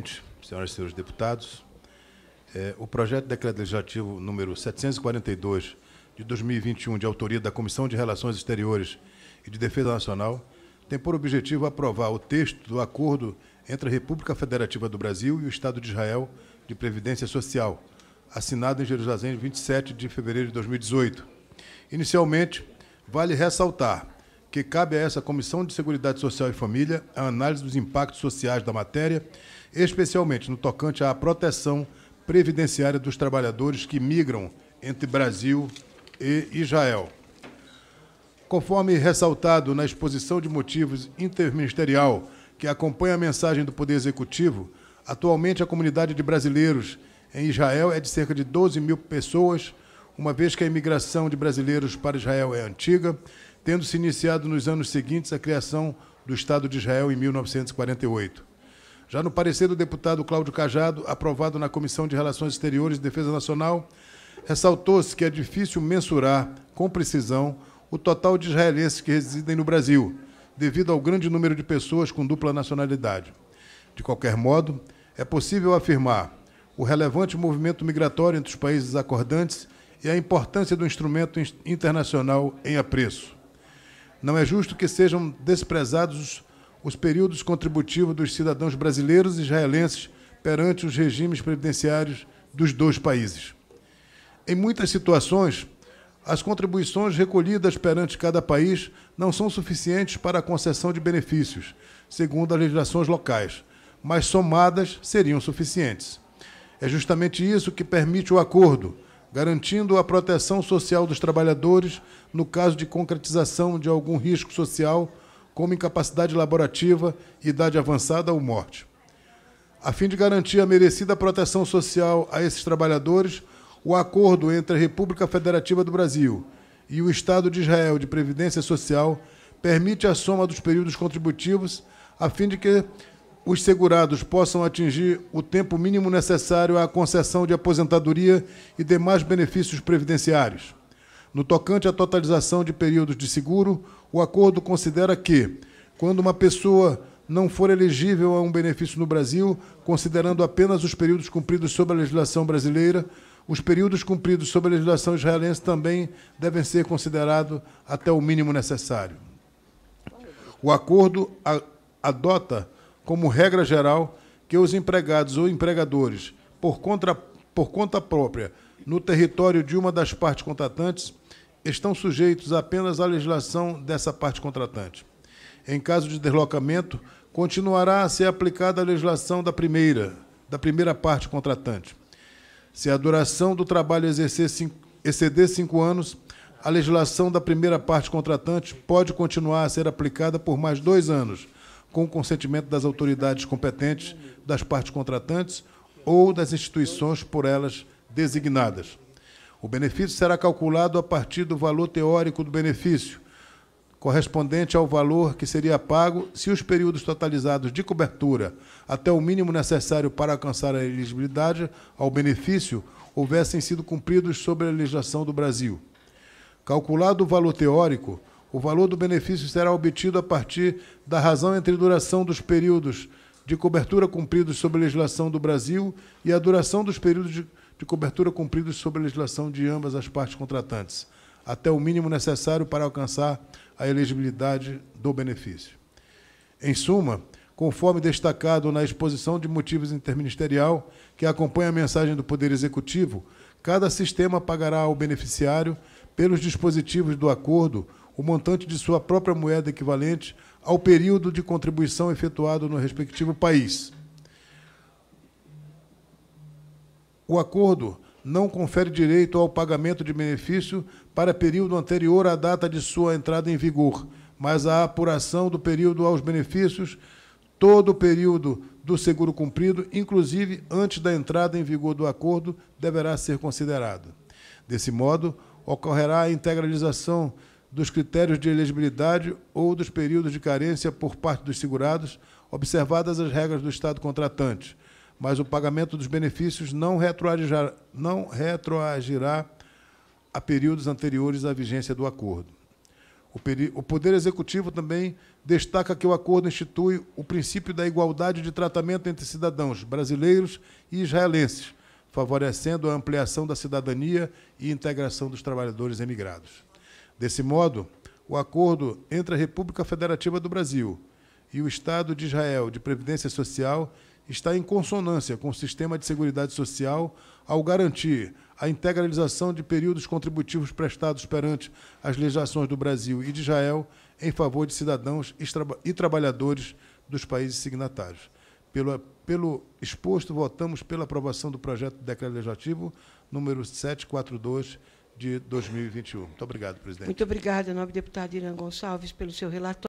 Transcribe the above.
presidente, senhoras e senhores deputados, é, o projeto de decreto legislativo número 742 de 2021, de autoria da Comissão de Relações Exteriores e de Defesa Nacional, tem por objetivo aprovar o texto do acordo entre a República Federativa do Brasil e o Estado de Israel de Previdência Social, assinado em Jerusalém 27 de fevereiro de 2018. Inicialmente, vale ressaltar que cabe a essa Comissão de Seguridade Social e Família a análise dos impactos sociais da matéria, especialmente no tocante à proteção previdenciária dos trabalhadores que migram entre Brasil e Israel. Conforme ressaltado na exposição de motivos interministerial que acompanha a mensagem do Poder Executivo, atualmente a comunidade de brasileiros em Israel é de cerca de 12 mil pessoas, uma vez que a imigração de brasileiros para Israel é antiga tendo-se iniciado nos anos seguintes a criação do Estado de Israel em 1948. Já no parecer do deputado Cláudio Cajado, aprovado na Comissão de Relações Exteriores e Defesa Nacional, ressaltou-se que é difícil mensurar com precisão o total de israelenses que residem no Brasil, devido ao grande número de pessoas com dupla nacionalidade. De qualquer modo, é possível afirmar o relevante movimento migratório entre os países acordantes e a importância do instrumento internacional em apreço. Não é justo que sejam desprezados os períodos contributivos dos cidadãos brasileiros e israelenses perante os regimes previdenciários dos dois países. Em muitas situações, as contribuições recolhidas perante cada país não são suficientes para a concessão de benefícios, segundo as legislações locais, mas somadas seriam suficientes. É justamente isso que permite o acordo, garantindo a proteção social dos trabalhadores no caso de concretização de algum risco social, como incapacidade laborativa, idade avançada ou morte. A fim de garantir a merecida proteção social a esses trabalhadores, o acordo entre a República Federativa do Brasil e o Estado de Israel de Previdência Social permite a soma dos períodos contributivos a fim de que os segurados possam atingir o tempo mínimo necessário à concessão de aposentadoria e demais benefícios previdenciários. No tocante à totalização de períodos de seguro, o acordo considera que, quando uma pessoa não for elegível a um benefício no Brasil, considerando apenas os períodos cumpridos sob a legislação brasileira, os períodos cumpridos sob a legislação israelense também devem ser considerados até o mínimo necessário. O acordo adota como regra geral, que os empregados ou empregadores, por conta, por conta própria, no território de uma das partes contratantes, estão sujeitos apenas à legislação dessa parte contratante. Em caso de deslocamento, continuará a ser aplicada a legislação da primeira, da primeira parte contratante. Se a duração do trabalho exceder cinco anos, a legislação da primeira parte contratante pode continuar a ser aplicada por mais dois anos, com o consentimento das autoridades competentes, das partes contratantes ou das instituições por elas designadas. O benefício será calculado a partir do valor teórico do benefício, correspondente ao valor que seria pago se os períodos totalizados de cobertura, até o mínimo necessário para alcançar a elegibilidade ao benefício, houvessem sido cumpridos sobre a legislação do Brasil. Calculado o valor teórico, o valor do benefício será obtido a partir da razão entre duração dos períodos de cobertura cumpridos sob a legislação do Brasil e a duração dos períodos de, de cobertura cumpridos sob a legislação de ambas as partes contratantes, até o mínimo necessário para alcançar a elegibilidade do benefício. Em suma, conforme destacado na exposição de motivos interministerial que acompanha a mensagem do Poder Executivo, cada sistema pagará ao beneficiário, pelos dispositivos do acordo, o montante de sua própria moeda equivalente ao período de contribuição efetuado no respectivo país. O acordo não confere direito ao pagamento de benefício para período anterior à data de sua entrada em vigor, mas à apuração do período aos benefícios, todo o período do seguro cumprido, inclusive antes da entrada em vigor do acordo, deverá ser considerado. Desse modo, ocorrerá a integralização dos critérios de elegibilidade ou dos períodos de carência por parte dos segurados, observadas as regras do Estado contratante, mas o pagamento dos benefícios não retroagirá, não retroagirá a períodos anteriores à vigência do acordo. O, o Poder Executivo também destaca que o acordo institui o princípio da igualdade de tratamento entre cidadãos brasileiros e israelenses, favorecendo a ampliação da cidadania e integração dos trabalhadores emigrados. Desse modo, o acordo entre a República Federativa do Brasil e o Estado de Israel de Previdência Social está em consonância com o sistema de Seguridade Social ao garantir a integralização de períodos contributivos prestados perante as legislações do Brasil e de Israel em favor de cidadãos e trabalhadores dos países signatários. Pelo, pelo exposto, votamos pela aprovação do projeto de decreto legislativo número 742 de 2021. Muito obrigado, presidente. Muito obrigada, nobre deputado Irã Gonçalves, pelo seu relatório.